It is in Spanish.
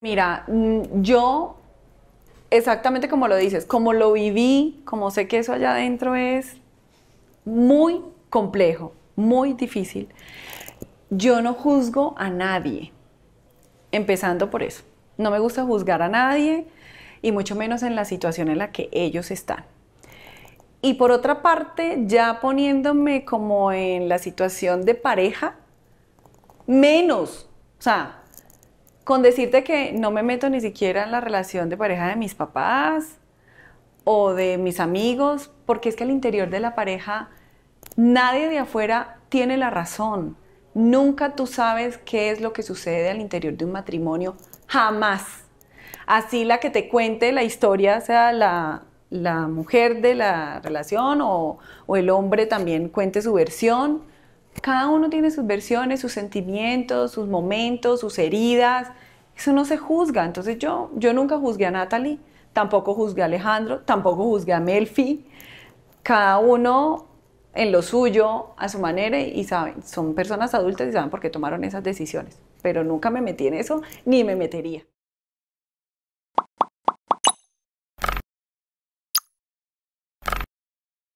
Mira, mm, yo exactamente como lo dices, como lo viví, como sé que eso allá adentro es muy complejo, muy difícil. Yo no juzgo a nadie, empezando por eso. No me gusta juzgar a nadie y mucho menos en la situación en la que ellos están. Y por otra parte, ya poniéndome como en la situación de pareja, menos. O sea, con decirte que no me meto ni siquiera en la relación de pareja de mis papás o de mis amigos, porque es que al interior de la pareja nadie de afuera tiene la razón. Nunca tú sabes qué es lo que sucede al interior de un matrimonio, jamás. Así la que te cuente la historia sea la, mujer de la relación o el hombre también cuente su versión cada uno tiene sus versiones, sus sentimientos, sus momentos, sus heridas. Eso no se juzga. Entonces yo, yo nunca juzgué a Natalie, tampoco juzgué a Alejandro, tampoco juzgué a Melfi. Cada uno en lo suyo, a su manera, y saben, son personas adultas y saben por qué tomaron esas decisiones. Pero nunca me metí en eso, ni me metería.